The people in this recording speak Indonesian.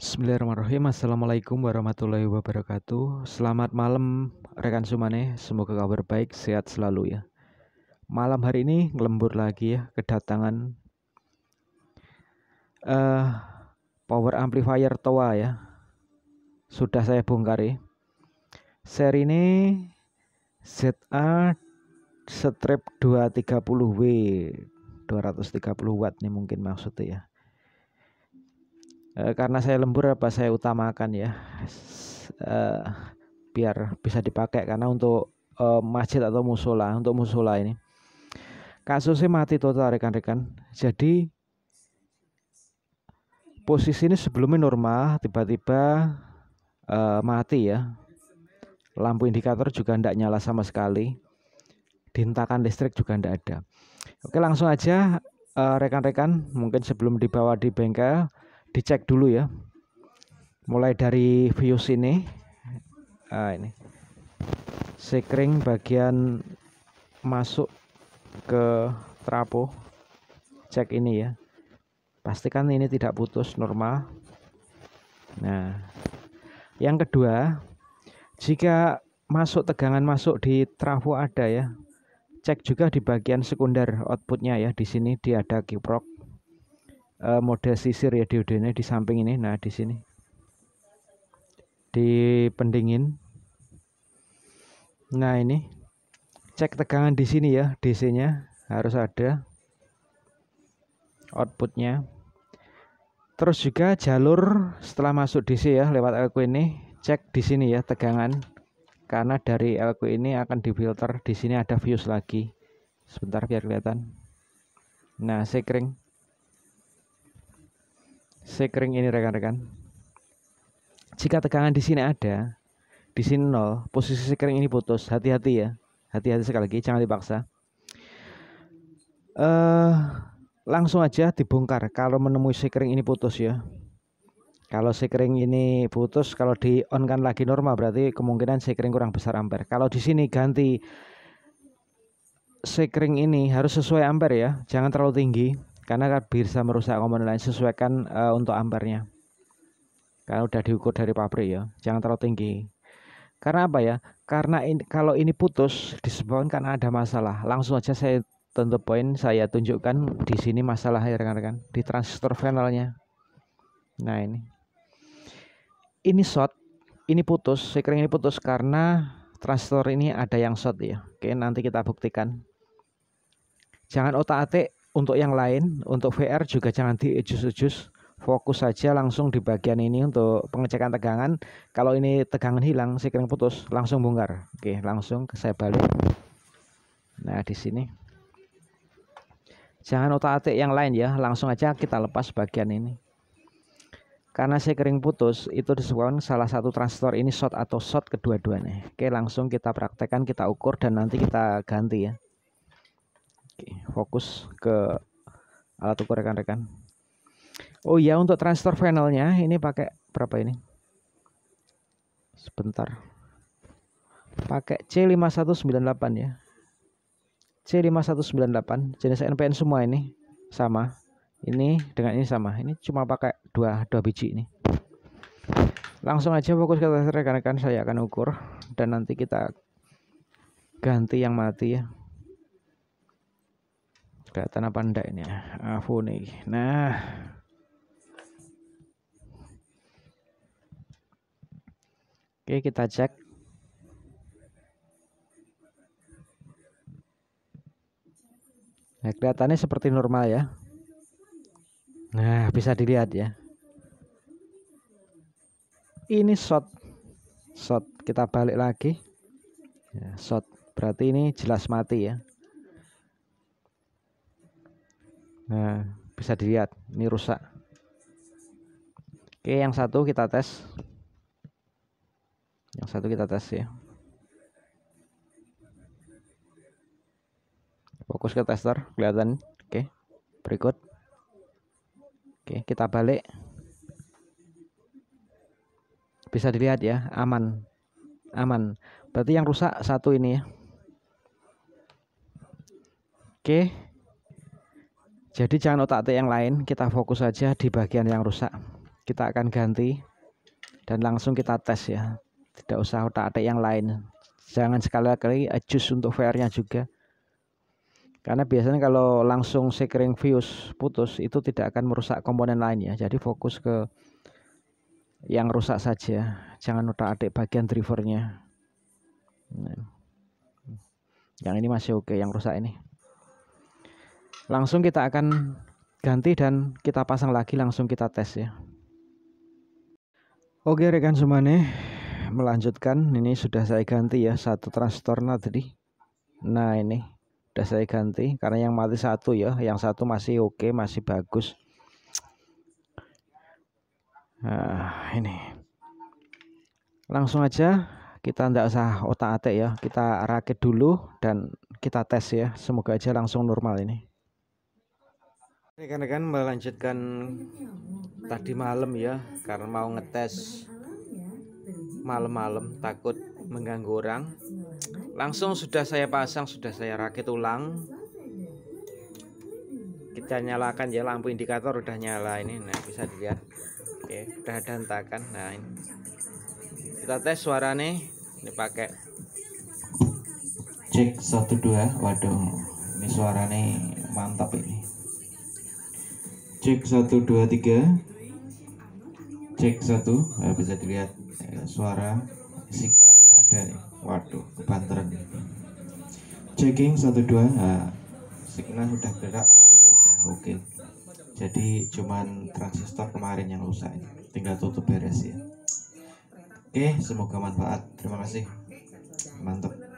Bismillahirrahmanirrahim Assalamualaikum warahmatullahi wabarakatuh Selamat malam rekan Sumane Semoga kabar baik, sehat selalu ya Malam hari ini ngelembur lagi ya Kedatangan uh, Power amplifier Toa ya Sudah saya bongkar ya Seri ini ZA strip 230W 230 watt nih mungkin maksudnya ya Eh, karena saya lembur apa saya utamakan ya eh, biar bisa dipakai karena untuk e, masjid atau musola untuk musola ini kasusnya mati total rekan-rekan jadi posisi ini sebelumnya normal tiba-tiba e, mati ya lampu indikator juga tidak nyala sama sekali dintakan listrik juga tidak ada oke langsung aja rekan-rekan uh, rekan -rekan, mungkin sebelum dibawa di bengkel dicek dulu ya mulai dari view ini, nah ini sekring bagian masuk ke trapo cek ini ya pastikan ini tidak putus normal nah yang kedua jika masuk tegangan masuk di trafo ada ya cek juga di bagian sekunder outputnya ya di sini dia ada kiprok uh, eh, mode sisir ya diodenya di samping ini nah di sini di pendingin nah ini cek tegangan di sini ya DC nya harus ada outputnya terus juga jalur setelah masuk DC ya lewat LQ ini cek di sini ya tegangan karena dari LQ ini akan difilter di sini ada fuse lagi sebentar biar kelihatan nah sekring sekering ini rekan-rekan. Jika tegangan di sini ada, di sini nol, posisi sekering ini putus. Hati-hati ya, hati-hati sekali lagi, jangan dipaksa. Uh, langsung aja dibongkar kalau menemui sekering ini putus ya. Kalau sekering ini putus, kalau di on kan lagi normal berarti kemungkinan sekering kurang besar ampere. Kalau di sini ganti sekering ini harus sesuai ampere ya, jangan terlalu tinggi karena kan bisa merusak komponen lain sesuaikan uh, untuk ampernya kalau udah diukur dari pabrik ya jangan terlalu tinggi karena apa ya karena ini, kalau ini putus disebabkan karena ada masalah langsung aja saya tentu poin saya tunjukkan di sini masalah ya rekan-rekan di transistor finalnya nah ini ini short ini putus saya kira ini putus karena transistor ini ada yang short ya oke nanti kita buktikan jangan otak atik untuk yang lain untuk VR juga jangan diejus-ejus fokus saja langsung di bagian ini untuk pengecekan tegangan kalau ini tegangan hilang sekring putus langsung bongkar oke langsung saya balik nah di sini jangan otak-atik yang lain ya langsung aja kita lepas bagian ini karena sekring putus itu disebabkan salah satu transistor ini short atau short kedua-duanya oke langsung kita praktekkan kita ukur dan nanti kita ganti ya fokus ke alat ukur rekan-rekan. Oh iya untuk transistor finalnya ini pakai berapa ini? Sebentar. Pakai C5198 ya. C5198 jenis NPN semua ini sama. Ini dengan ini sama. Ini cuma pakai dua dua biji ini. Langsung aja fokus ke rekan-rekan saya akan ukur dan nanti kita ganti yang mati ya kelihatan apa enggak ini ya Afu nih nah oke kita cek nah kelihatannya seperti normal ya nah bisa dilihat ya ini shot shot kita balik lagi ya, shot berarti ini jelas mati ya Nah, bisa dilihat, ini rusak. Oke, yang satu kita tes. Yang satu kita tes ya. Fokus ke tester, kelihatan. Oke, berikut. Oke, kita balik. Bisa dilihat ya, aman. Aman. Berarti yang rusak satu ini ya. Oke. Jadi jangan otak atik yang lain, kita fokus saja di bagian yang rusak. Kita akan ganti dan langsung kita tes ya. Tidak usah otak atik yang lain. Jangan sekali-kali adjust untuk VR-nya juga. Karena biasanya kalau langsung sekering fuse putus itu tidak akan merusak komponen lainnya. Jadi fokus ke yang rusak saja. Jangan otak atik bagian drivernya. Nah. Yang ini masih oke, yang rusak ini langsung kita akan ganti dan kita pasang lagi langsung kita tes ya oke rekan semuanya melanjutkan ini sudah saya ganti ya satu transistor tadi nah ini sudah saya ganti karena yang mati satu ya yang satu masih oke masih bagus nah ini langsung aja kita tidak usah otak-atik ya kita rakit dulu dan kita tes ya semoga aja langsung normal ini Rekan-rekan kan melanjutkan tadi malam ya, karena mau ngetes malam-malam takut mengganggu orang. Langsung sudah saya pasang, sudah saya rakit ulang. Kita nyalakan ya lampu indikator udah nyala ini. Nah, bisa dilihat. Oke, udah ada hentakan. Nah, ini. Kita tes suara nih. Ini pakai cek 12. Waduh, ini suaranya mantap ini cek 1 2 3 cek 1 nah, bisa dilihat eh, suara signalnya ada nih. waduh kebanteran checking 1 2 nah, signal sudah gerak power sudah oke okay. jadi cuman transistor kemarin yang rusak ini. tinggal tutup beres ya oke okay, semoga manfaat terima kasih mantap